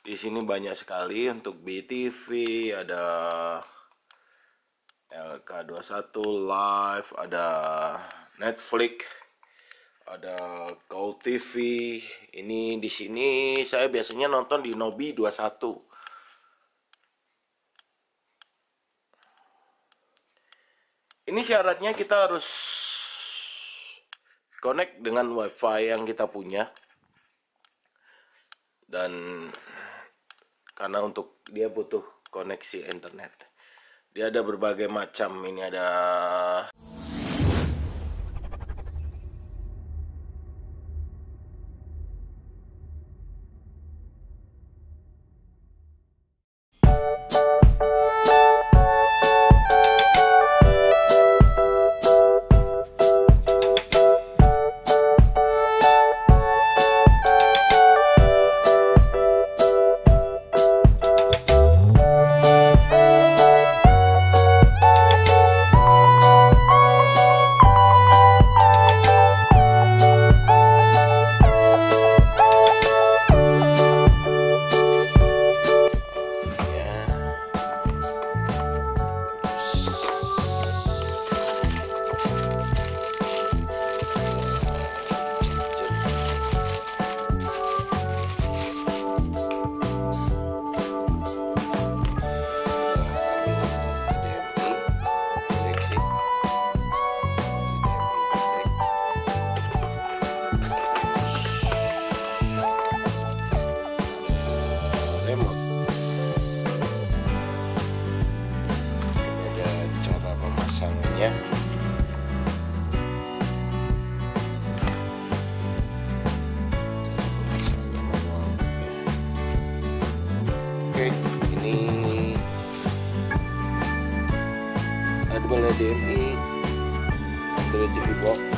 di sini banyak sekali untuk BTV ada LK21 live ada Netflix ada Gold TV ini di sini saya biasanya nonton di Nobi 21 ini syaratnya kita harus connect dengan wifi yang kita punya dan karena untuk dia butuh koneksi internet dia ada berbagai macam ini ada Demi Android TV Box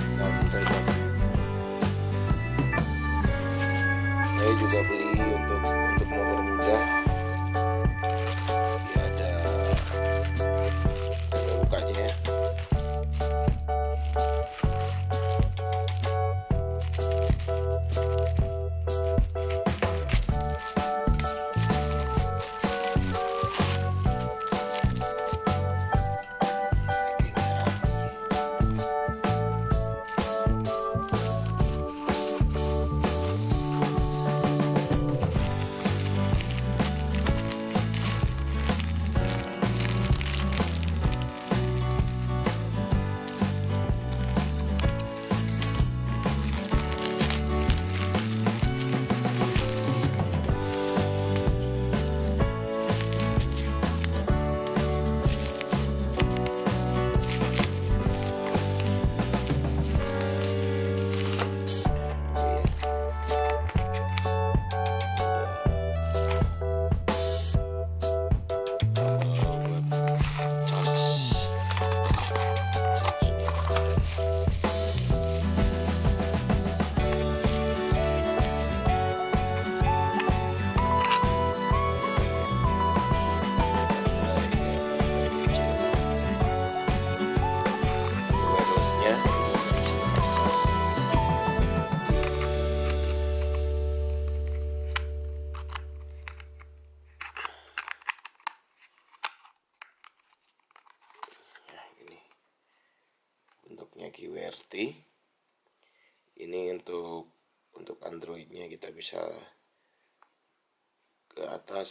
bentuknya QWERTY ini untuk untuk Androidnya kita bisa ke atas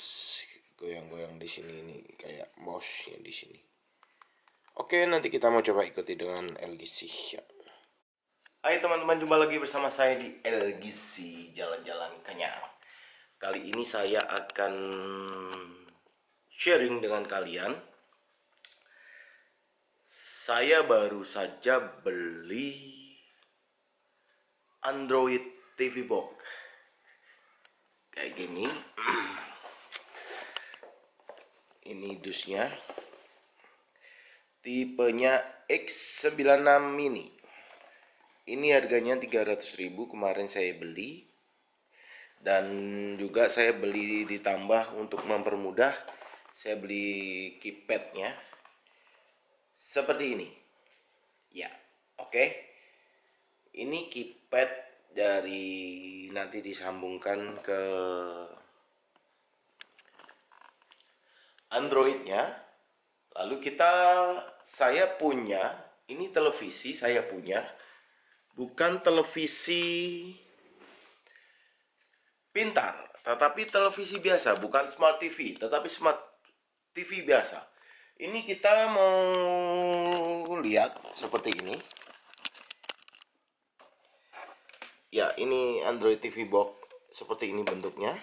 goyang-goyang di sini ini kayak mouse yang di sini oke nanti kita mau coba ikuti dengan LGC ya. Hai teman-teman, jumpa lagi bersama saya di LGC Jalan-Jalan Kenyang Kali ini saya akan sharing dengan kalian saya baru saja beli Android TV box kayak gini ini dusnya tipenya X96 mini ini harganya 300.000 kemarin saya beli dan juga saya beli ditambah untuk mempermudah saya beli keypadnya seperti ini. Ya, oke. Okay. Ini keypad dari nanti disambungkan ke Androidnya. Lalu kita saya punya ini televisi saya punya bukan televisi pintar, tetapi televisi biasa, bukan smart TV, tetapi smart TV biasa ini kita mau lihat seperti ini ya ini Android TV box seperti ini bentuknya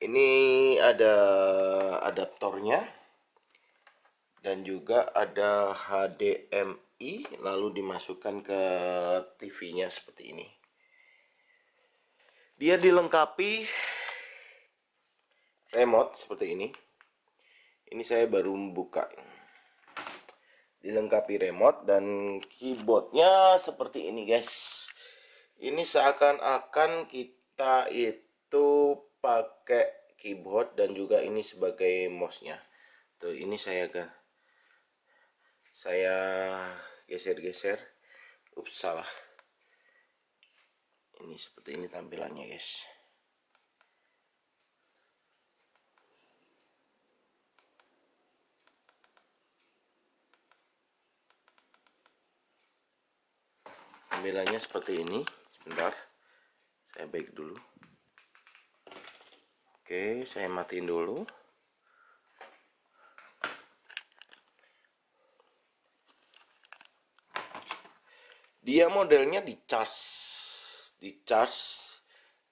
ini ada adaptornya dan juga ada HDMI lalu dimasukkan ke TV-nya seperti ini dia dilengkapi remote seperti ini ini saya baru membuka dilengkapi remote dan keyboardnya seperti ini guys ini seakan-akan kita itu pakai keyboard dan juga ini sebagai mouse-nya tuh ini saya kan saya geser-geser ups salah ini seperti ini tampilannya guys tampilannya seperti ini sebentar saya baik dulu oke saya matiin dulu dia modelnya di charge di charge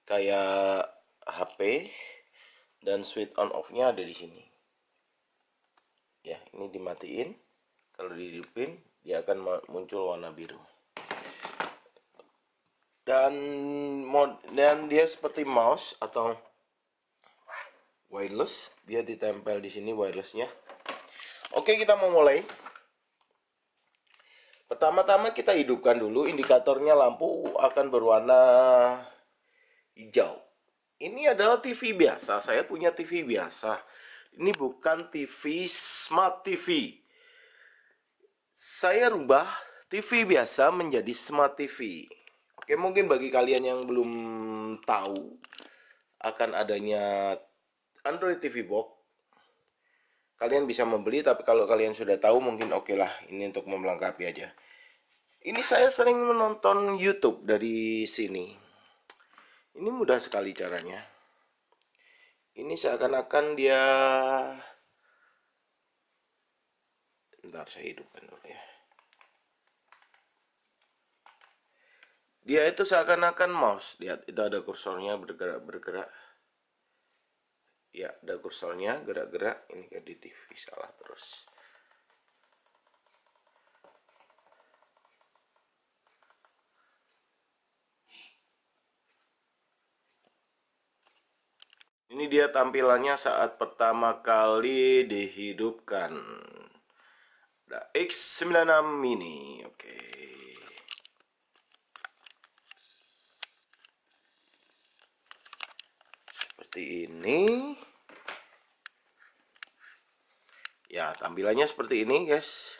kayak HP dan switch on off nya ada di sini ya ini dimatiin kalau dihidupin dia akan muncul warna biru dan mod dan dia seperti mouse atau wireless dia ditempel di sini wirelessnya oke kita mau mulai pertama-tama kita hidupkan dulu indikatornya lampu akan berwarna hijau ini adalah TV biasa saya punya TV biasa ini bukan TV smart TV saya rubah TV biasa menjadi smart TV Oke, mungkin bagi kalian yang belum tahu akan adanya Android TV Box, kalian bisa membeli. Tapi kalau kalian sudah tahu, mungkin oke okay lah. Ini untuk melengkapi aja. Ini saya sering menonton YouTube dari sini. Ini mudah sekali caranya. Ini seakan-akan dia... Ntar saya hidupkan dulu ya. dia itu seakan-akan mouse lihat itu ada kursornya bergerak bergerak ya ada kursornya gerak-gerak ini kayak di TV salah terus Ini dia tampilannya saat pertama kali dihidupkan. Ada X96 Mini. Oke. Okay. seperti ini ya tampilannya seperti ini guys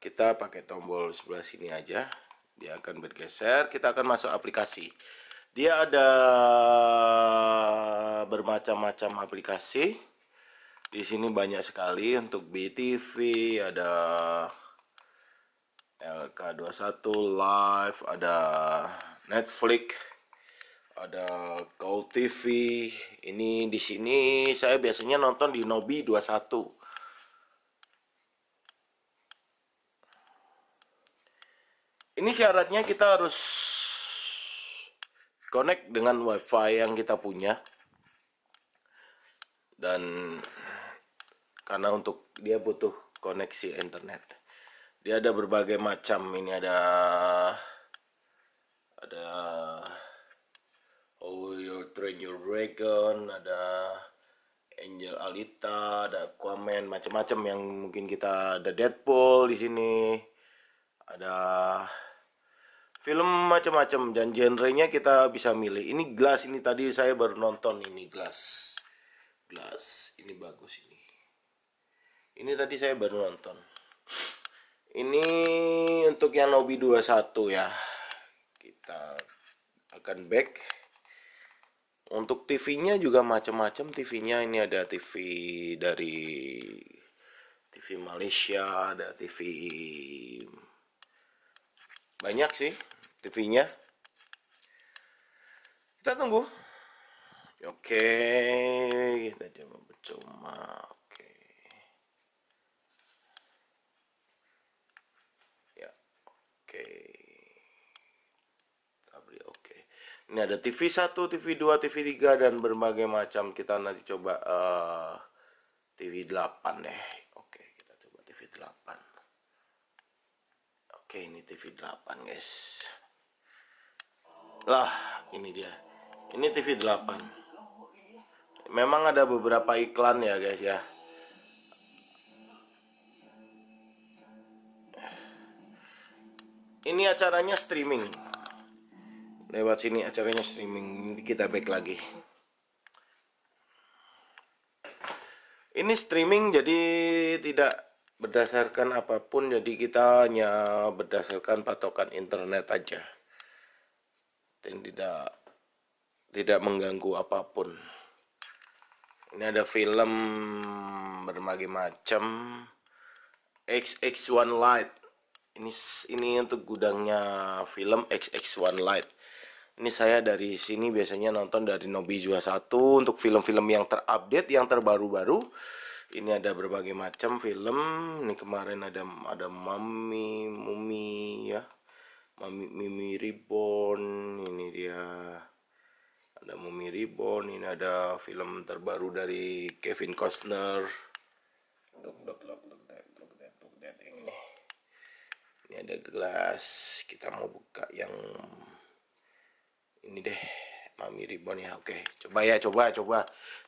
kita pakai tombol sebelah sini aja dia akan bergeser kita akan masuk aplikasi dia ada bermacam-macam aplikasi di sini banyak sekali untuk BTV ada LK21 live ada Netflix ada Gold TV. Ini di sini saya biasanya nonton di Nobi 21. Ini syaratnya kita harus connect dengan WiFi yang kita punya. Dan karena untuk dia butuh koneksi internet. Dia ada berbagai macam. Ini ada ada Oh Your Train Your Dragon, ada Angel Alita, ada Aquaman, macam-macam yang mungkin kita ada Deadpool di sini. Ada film macam-macam dan genrenya kita bisa milih. Ini Glass ini tadi saya baru nonton ini Glass. Glass ini bagus ini. Ini tadi saya baru nonton. Ini untuk yang Nobi 21 ya. Kita akan back untuk TV-nya juga macam-macam TV-nya ini ada TV dari TV Malaysia, ada TV banyak sih TV-nya. Kita tunggu. Oke, kita coba coba Ini ada TV 1, TV 2, TV 3 dan berbagai macam. Kita nanti coba uh, TV 8 deh. Oke, kita coba TV 8. Oke, ini TV 8, guys. Lah, ini dia. Ini TV 8. Memang ada beberapa iklan ya, guys ya. Ini acaranya streaming lewat sini acaranya streaming nanti kita back lagi ini streaming jadi tidak berdasarkan apapun jadi kita hanya berdasarkan patokan internet aja dan tidak tidak mengganggu apapun ini ada film berbagai macam XX1 Light ini ini untuk gudangnya film XX1 Light ini saya dari sini biasanya nonton dari Nobi Jua 1 untuk film-film yang terupdate, yang terbaru-baru. Ini ada berbagai macam film. Ini kemarin ada ada Mami, Mumi ya. Mami, Mimi Reborn, ini dia. Ada Mumi Reborn, ini ada film terbaru dari Kevin Costner. Look, look, look, look that, look that, look that. Ini. Ini ada gelas. Kita mau buka yang ini deh Mami Ribbon ya oke coba ya coba coba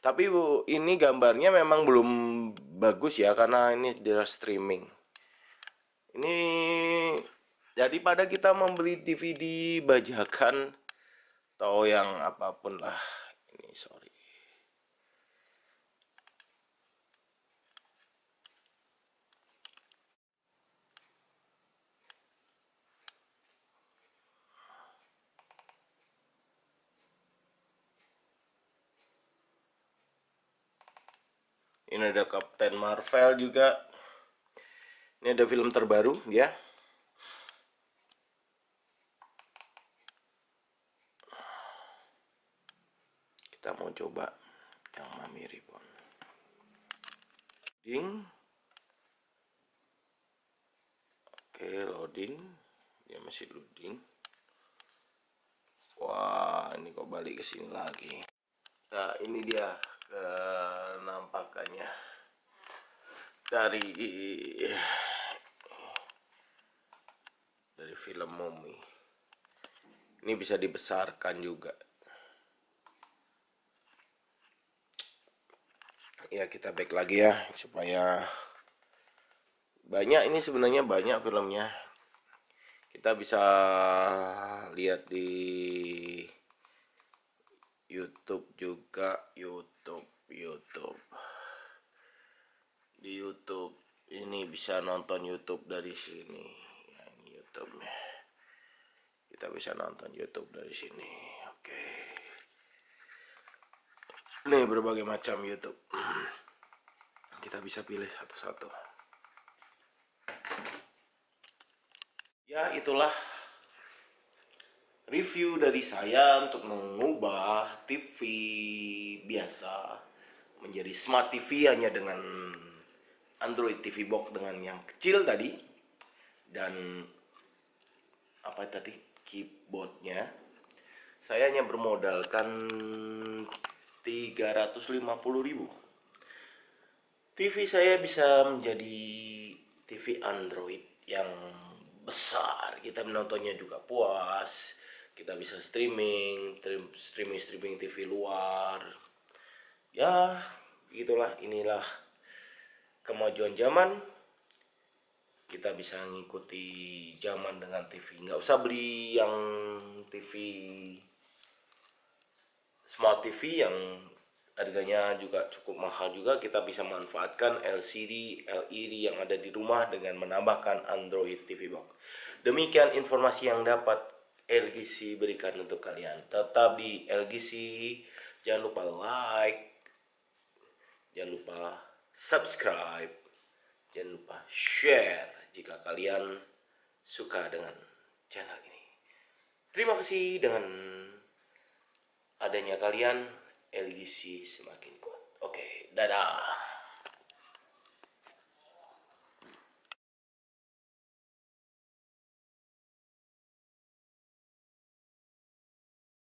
tapi bu ini gambarnya memang belum bagus ya karena ini di streaming ini jadi pada kita membeli DVD bajakan atau yang apapun lah ini ada Captain Marvel juga ini ada film terbaru ya kita mau coba yang Mami Ribbon ding oke loading dia masih loading wah ini kok balik ke sini lagi nah ini dia nampak dari dari film Mumi. Ini bisa dibesarkan juga. Ya kita back lagi ya supaya banyak ini sebenarnya banyak filmnya. Kita bisa lihat di YouTube juga YouTube bisa nonton YouTube dari sini ya, YouTube nya kita bisa nonton YouTube dari sini oke okay. nih berbagai macam YouTube kita bisa pilih satu-satu ya itulah review dari saya untuk mengubah TV biasa menjadi smart TV hanya dengan Android TV box dengan yang kecil tadi dan apa tadi keyboardnya saya hanya bermodalkan 350.000 TV saya bisa menjadi TV Android yang besar kita menontonnya juga puas kita bisa streaming streaming streaming TV luar ya itulah inilah kemajuan zaman kita bisa mengikuti zaman dengan TV nggak usah beli yang TV smart TV yang harganya juga cukup mahal juga kita bisa manfaatkan LCD, LED yang ada di rumah dengan menambahkan Android TV box. Demikian informasi yang dapat LGC berikan untuk kalian. Tetap di LGC, jangan lupa like, jangan lupa subscribe, jangan lupa share jika kalian suka dengan channel ini. Terima kasih dengan adanya kalian, LGC semakin kuat. Oke, dadah.